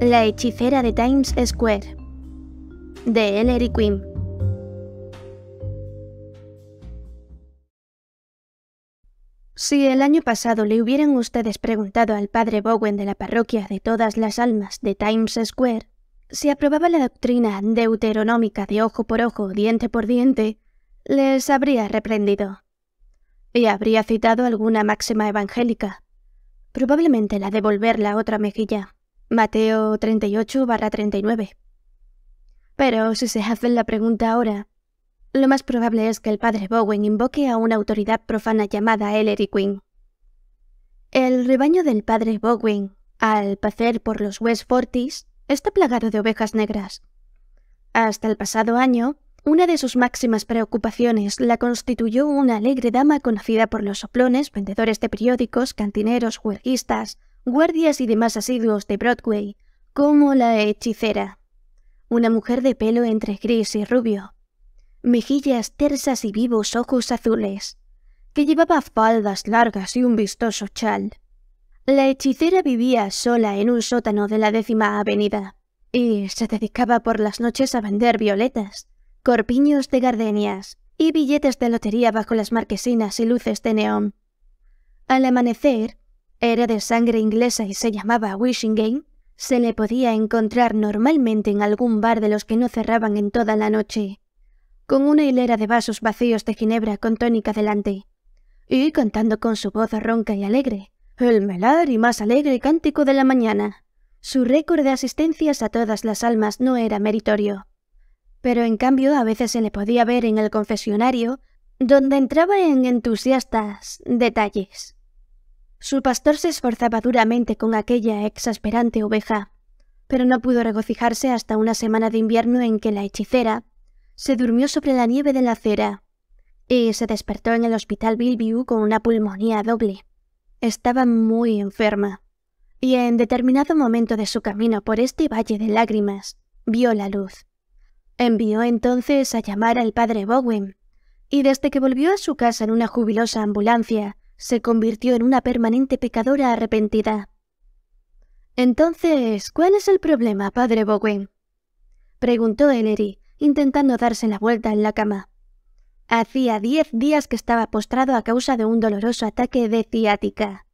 La hechicera de Times Square de Ellery Queen. Si el año pasado le hubieran ustedes preguntado al padre Bowen de la parroquia de todas las almas de Times Square si aprobaba la doctrina deuteronómica de ojo por ojo, diente por diente, les habría reprendido. Y habría citado alguna máxima evangélica, probablemente la de volver la otra mejilla. Mateo 38 39. Pero si se hacen la pregunta ahora, lo más probable es que el padre Bowen invoque a una autoridad profana llamada Ellery Queen. El rebaño del padre Bowen, al pacer por los West Forties, está plagado de ovejas negras. Hasta el pasado año, una de sus máximas preocupaciones la constituyó una alegre dama conocida por los soplones, vendedores de periódicos, cantineros, juerguistas, guardias y demás asiduos de Broadway, como la hechicera, una mujer de pelo entre gris y rubio, mejillas tersas y vivos ojos azules, que llevaba faldas largas y un vistoso chal. La hechicera vivía sola en un sótano de la décima avenida y se dedicaba por las noches a vender violetas, corpiños de gardenias y billetes de lotería bajo las marquesinas y luces de neón. Al amanecer, era de sangre inglesa y se llamaba Wishingame, se le podía encontrar normalmente en algún bar de los que no cerraban en toda la noche, con una hilera de vasos vacíos de ginebra con tónica delante, y cantando con su voz ronca y alegre, el melar y más alegre cántico de la mañana. Su récord de asistencias a todas las almas no era meritorio. Pero en cambio a veces se le podía ver en el confesionario, donde entraba en entusiastas detalles. Su pastor se esforzaba duramente con aquella exasperante oveja, pero no pudo regocijarse hasta una semana de invierno en que la hechicera se durmió sobre la nieve de la acera y se despertó en el hospital Bilbiu con una pulmonía doble. Estaba muy enferma, y en determinado momento de su camino por este valle de lágrimas, vio la luz. Envió entonces a llamar al padre Bowen, y desde que volvió a su casa en una jubilosa ambulancia, se convirtió en una permanente pecadora arrepentida. Entonces, ¿cuál es el problema, padre Bowen? preguntó Ellery, intentando darse la vuelta en la cama. Hacía diez días que estaba postrado a causa de un doloroso ataque de ciática.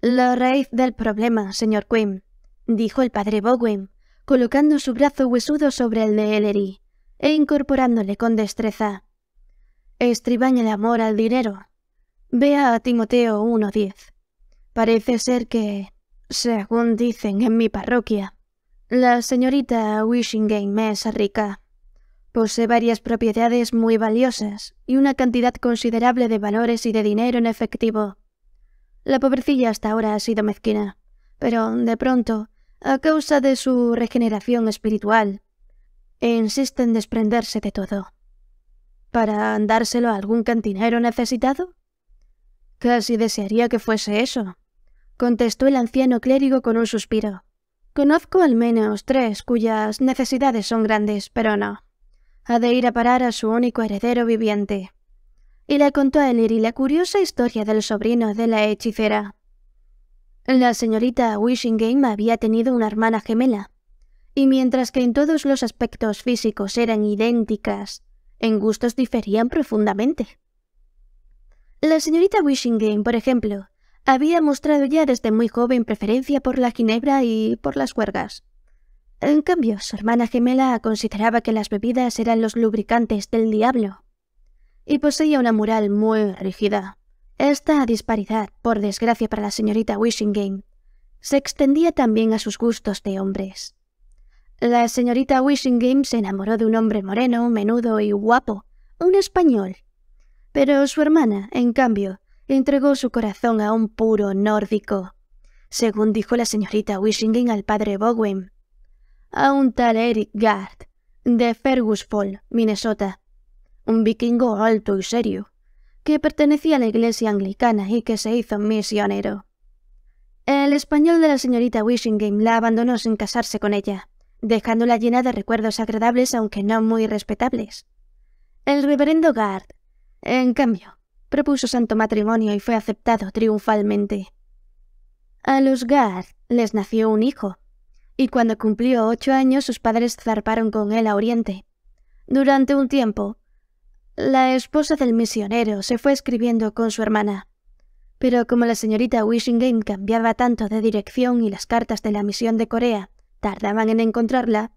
La raíz del problema, señor Quim, dijo el padre Bowen, colocando su brazo huesudo sobre el de Ellery e incorporándole con destreza. Estriba el amor al dinero. Vea a Timoteo 1.10. Parece ser que, según dicen en mi parroquia, la señorita Wishingame es rica. Posee varias propiedades muy valiosas y una cantidad considerable de valores y de dinero en efectivo. La pobrecilla hasta ahora ha sido mezquina, pero de pronto, a causa de su regeneración espiritual, e insiste en desprenderse de todo. ¿Para dárselo a algún cantinero necesitado? Casi desearía que fuese eso, contestó el anciano clérigo con un suspiro. Conozco al menos tres cuyas necesidades son grandes, pero no. Ha de ir a parar a su único heredero viviente. Y le contó a Eliri la curiosa historia del sobrino de la hechicera. La señorita Wishingame había tenido una hermana gemela, y mientras que en todos los aspectos físicos eran idénticas, en gustos diferían profundamente. La señorita Wishingame, por ejemplo, había mostrado ya desde muy joven preferencia por la ginebra y por las cuergas. En cambio, su hermana gemela consideraba que las bebidas eran los lubricantes del diablo. Y poseía una moral muy rígida. Esta disparidad, por desgracia para la señorita Wishingame, se extendía también a sus gustos de hombres. La señorita Wishingame se enamoró de un hombre moreno, menudo y guapo, un español, pero su hermana, en cambio, entregó su corazón a un puro nórdico, según dijo la señorita Wishingame al padre Bowen, a un tal Eric Gard, de Fergus Fall Minnesota, un vikingo alto y serio, que pertenecía a la iglesia anglicana y que se hizo misionero. El español de la señorita Wishingame la abandonó sin casarse con ella, dejándola llena de recuerdos agradables aunque no muy respetables. El reverendo Gard en cambio, propuso santo matrimonio y fue aceptado triunfalmente. A los Gard les nació un hijo, y cuando cumplió ocho años sus padres zarparon con él a Oriente. Durante un tiempo, la esposa del misionero se fue escribiendo con su hermana, pero como la señorita Wishingame cambiaba tanto de dirección y las cartas de la misión de Corea tardaban en encontrarla,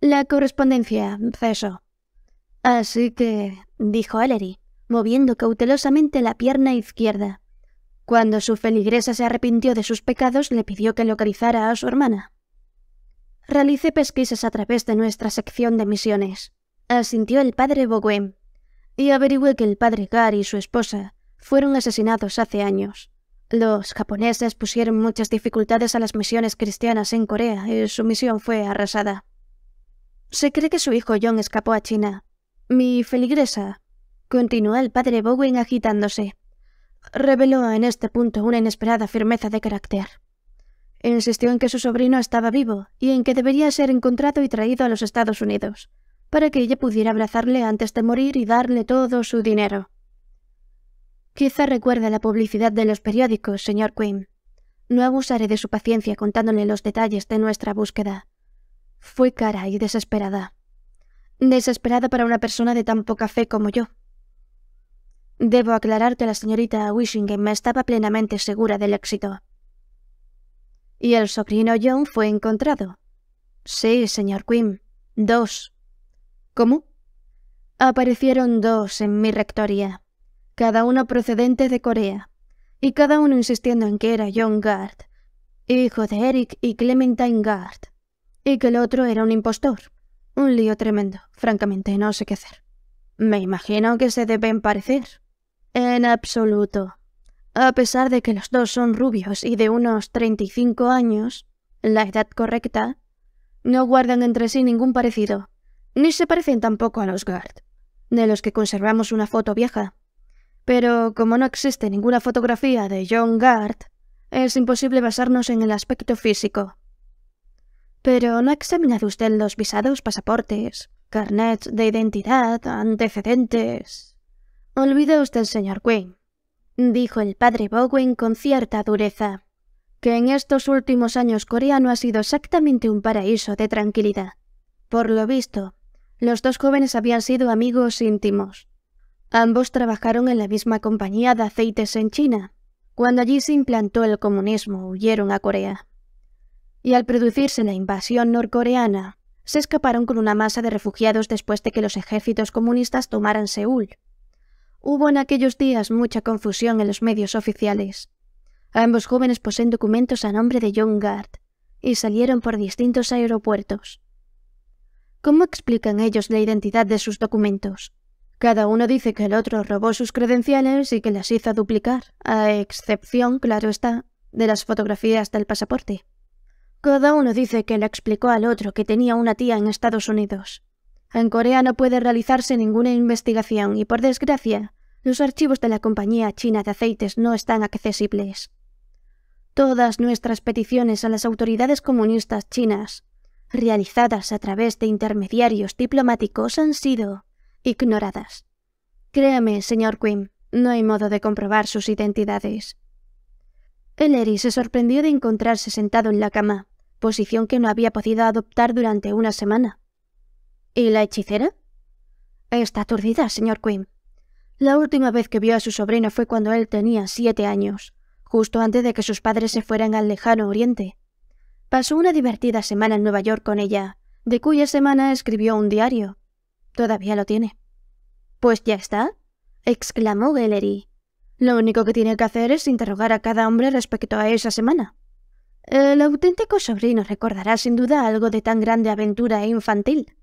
la correspondencia cesó. Así que, dijo Ellery, moviendo cautelosamente la pierna izquierda. Cuando su feligresa se arrepintió de sus pecados, le pidió que localizara a su hermana. Realicé pesquisas a través de nuestra sección de misiones, asintió el padre Boguen y averigüé que el padre Gar y su esposa fueron asesinados hace años. Los japoneses pusieron muchas dificultades a las misiones cristianas en Corea y su misión fue arrasada. Se cree que su hijo John escapó a China, mi feligresa, continuó el padre Bowen agitándose, reveló en este punto una inesperada firmeza de carácter. Insistió en que su sobrino estaba vivo y en que debería ser encontrado y traído a los Estados Unidos, para que ella pudiera abrazarle antes de morir y darle todo su dinero. Quizá recuerda la publicidad de los periódicos, señor Quinn. No abusaré de su paciencia contándole los detalles de nuestra búsqueda. Fue cara y desesperada desesperada para una persona de tan poca fe como yo. Debo aclarar que la señorita me estaba plenamente segura del éxito. Y el sobrino John fue encontrado. Sí, señor Quim. dos. ¿Cómo? Aparecieron dos en mi rectoría, cada uno procedente de Corea, y cada uno insistiendo en que era John Gard, hijo de Eric y Clementine Gard, y que el otro era un impostor. Un lío tremendo. Francamente, no sé qué hacer. Me imagino que se deben parecer. En absoluto. A pesar de que los dos son rubios y de unos 35 años, la edad correcta, no guardan entre sí ningún parecido, ni se parecen tampoco a los Gard, de los que conservamos una foto vieja. Pero como no existe ninguna fotografía de John Gard, es imposible basarnos en el aspecto físico. Pero ¿no ha examinado usted los visados, pasaportes, carnets de identidad, antecedentes? Olvida usted, señor Quinn, dijo el padre Bowen con cierta dureza, que en estos últimos años Corea no ha sido exactamente un paraíso de tranquilidad. Por lo visto, los dos jóvenes habían sido amigos íntimos. Ambos trabajaron en la misma compañía de aceites en China. Cuando allí se implantó el comunismo, huyeron a Corea y al producirse la invasión norcoreana, se escaparon con una masa de refugiados después de que los ejércitos comunistas tomaran Seúl. Hubo en aquellos días mucha confusión en los medios oficiales. Ambos jóvenes poseen documentos a nombre de John Gard y salieron por distintos aeropuertos. ¿Cómo explican ellos la identidad de sus documentos? Cada uno dice que el otro robó sus credenciales y que las hizo duplicar, a excepción, claro está, de las fotografías del pasaporte. Cada uno dice que le explicó al otro que tenía una tía en Estados Unidos. En Corea no puede realizarse ninguna investigación y, por desgracia, los archivos de la compañía china de aceites no están accesibles. Todas nuestras peticiones a las autoridades comunistas chinas, realizadas a través de intermediarios diplomáticos, han sido ignoradas. Créame, señor Quinn, no hay modo de comprobar sus identidades. Ellery se sorprendió de encontrarse sentado en la cama, posición que no había podido adoptar durante una semana. ¿Y la hechicera? Está aturdida, señor Quinn. La última vez que vio a su sobrino fue cuando él tenía siete años, justo antes de que sus padres se fueran al lejano oriente. Pasó una divertida semana en Nueva York con ella, de cuya semana escribió un diario. Todavía lo tiene. Pues ya está, exclamó Ellery. Lo único que tiene que hacer es interrogar a cada hombre respecto a esa semana. El auténtico sobrino recordará sin duda algo de tan grande aventura infantil.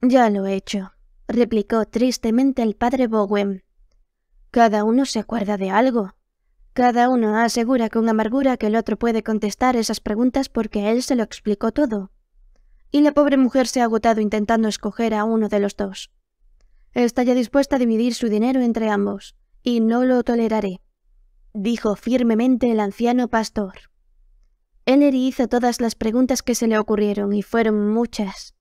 Ya lo he hecho, replicó tristemente el padre Bowen. Cada uno se acuerda de algo. Cada uno asegura con amargura que el otro puede contestar esas preguntas porque él se lo explicó todo. Y la pobre mujer se ha agotado intentando escoger a uno de los dos. Está ya dispuesta a dividir su dinero entre ambos y no lo toleraré, dijo firmemente el anciano pastor. Ellery hizo todas las preguntas que se le ocurrieron y fueron muchas.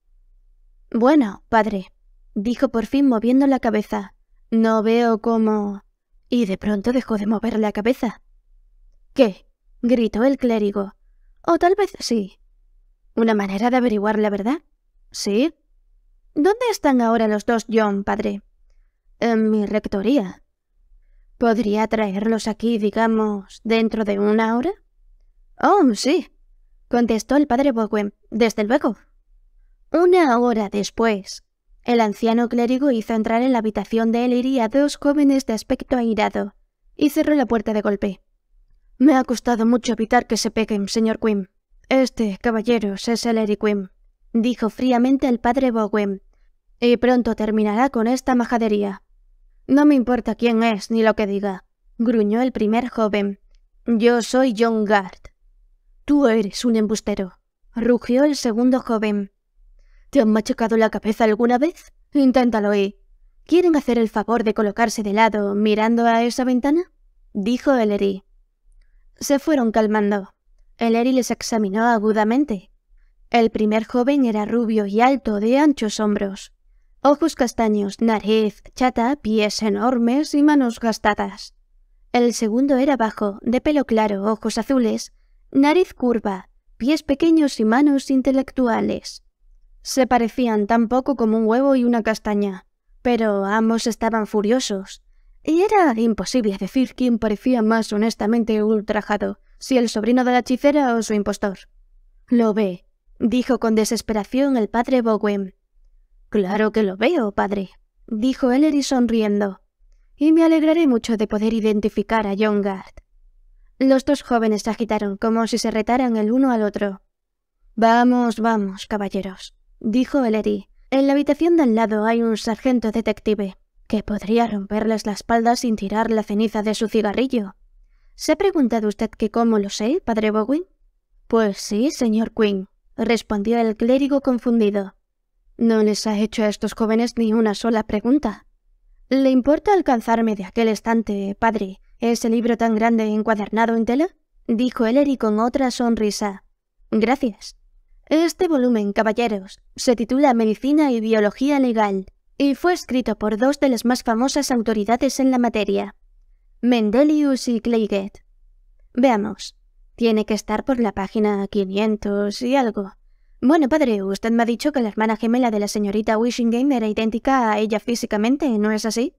Bueno, padre, dijo por fin moviendo la cabeza. No veo cómo. Y de pronto dejó de mover la cabeza. ¿Qué? gritó el clérigo. O tal vez sí. ¿Una manera de averiguar la verdad? Sí. ¿Dónde están ahora los dos John, padre? En mi rectoría, ¿Podría traerlos aquí, digamos, dentro de una hora? Oh, sí, contestó el padre Bowen. Desde luego. Una hora después, el anciano clérigo hizo entrar en la habitación de Ellery a dos jóvenes de aspecto airado y cerró la puerta de golpe. Me ha costado mucho evitar que se peguen, señor Quim. Este, caballeros, es Ellery Quim, dijo fríamente el padre Bowen, y pronto terminará con esta majadería. No me importa quién es ni lo que diga, gruñó el primer joven. Yo soy John Gard. Tú eres un embustero, rugió el segundo joven. ¿Te han machacado la cabeza alguna vez? Inténtalo y. ¿eh? ¿Quieren hacer el favor de colocarse de lado mirando a esa ventana? dijo Ellery. Se fueron calmando. Ellery les examinó agudamente. El primer joven era rubio y alto, de anchos hombros ojos castaños, nariz chata, pies enormes y manos gastadas. El segundo era bajo, de pelo claro, ojos azules, nariz curva, pies pequeños y manos intelectuales. Se parecían tan poco como un huevo y una castaña, pero ambos estaban furiosos, y era imposible decir quién parecía más honestamente ultrajado, si el sobrino de la hechicera o su impostor. Lo ve, dijo con desesperación el padre Bowen. Claro que lo veo, padre, dijo Ellery sonriendo. Y me alegraré mucho de poder identificar a John Los dos jóvenes se agitaron como si se retaran el uno al otro. Vamos, vamos, caballeros, dijo Ellery. En la habitación de al lado hay un sargento detective que podría romperles la espalda sin tirar la ceniza de su cigarrillo. ¿Se ha preguntado usted que cómo lo sé, padre Bowen? Pues sí, señor Quinn, respondió el clérigo confundido. No les ha hecho a estos jóvenes ni una sola pregunta. ¿Le importa alcanzarme de aquel estante, padre, ese libro tan grande encuadernado en tela? dijo Ellery con otra sonrisa. Gracias. Este volumen, caballeros, se titula Medicina y Biología Legal y fue escrito por dos de las más famosas autoridades en la materia, Mendelius y Claygate. Veamos, tiene que estar por la página 500 y algo. Bueno, padre, usted me ha dicho que la hermana gemela de la señorita Wishingame era idéntica a ella físicamente, ¿no es así?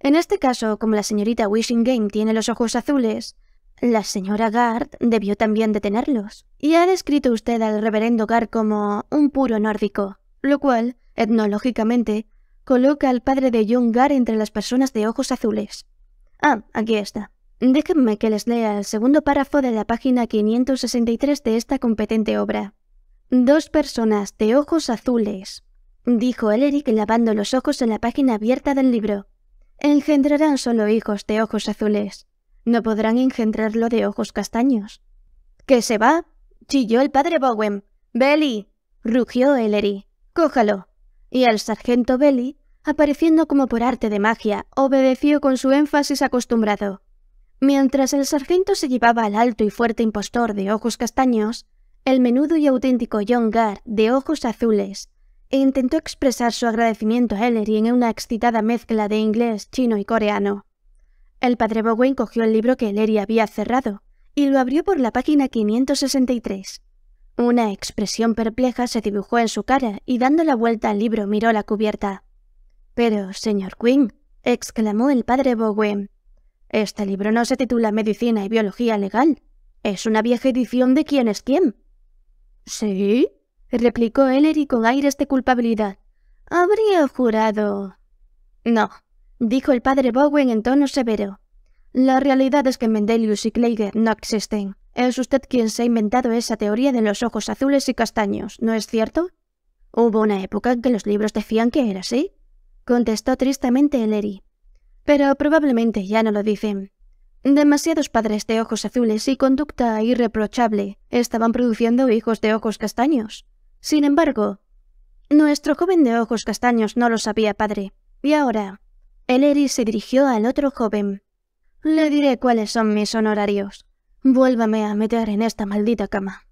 En este caso, como la señorita Wishingame tiene los ojos azules, la señora Gard debió también detenerlos. Y ha descrito usted al reverendo Gard como un puro nórdico, lo cual, etnológicamente, coloca al padre de John Gard entre las personas de ojos azules. Ah, aquí está. Déjenme que les lea el segundo párrafo de la página 563 de esta competente obra. Dos personas de ojos azules, dijo Eric lavando los ojos en la página abierta del libro. Engendrarán solo hijos de ojos azules. No podrán engendrarlo de ojos castaños. ¿Qué se va? chilló el padre Bowen. ¡Belly! rugió Ellery. ¡Cójalo! Y el sargento Belly, apareciendo como por arte de magia, obedeció con su énfasis acostumbrado. Mientras el sargento se llevaba al alto y fuerte impostor de ojos castaños, el menudo y auténtico John Gard, de ojos azules, e intentó expresar su agradecimiento a Ellery en una excitada mezcla de inglés, chino y coreano. El padre Bowen cogió el libro que Ellery había cerrado y lo abrió por la página 563. Una expresión perpleja se dibujó en su cara y dando la vuelta al libro miró la cubierta. Pero, señor Quinn, exclamó el padre Bowen, este libro no se titula Medicina y Biología Legal. Es una vieja edición de quién es quién. ¿Sí? replicó Ellery con aires de culpabilidad. Habría jurado. No, dijo el padre Bowen en tono severo. La realidad es que Mendelius y Kleiger no existen. Es usted quien se ha inventado esa teoría de los ojos azules y castaños, ¿no es cierto? Hubo una época en que los libros decían que era así, contestó tristemente Ellery. Pero probablemente ya no lo dicen. Demasiados padres de ojos azules y conducta irreprochable estaban produciendo hijos de ojos castaños. Sin embargo, nuestro joven de ojos castaños no lo sabía padre. Y ahora, Eleri se dirigió al otro joven. Le diré cuáles son mis honorarios. Vuélvame a meter en esta maldita cama.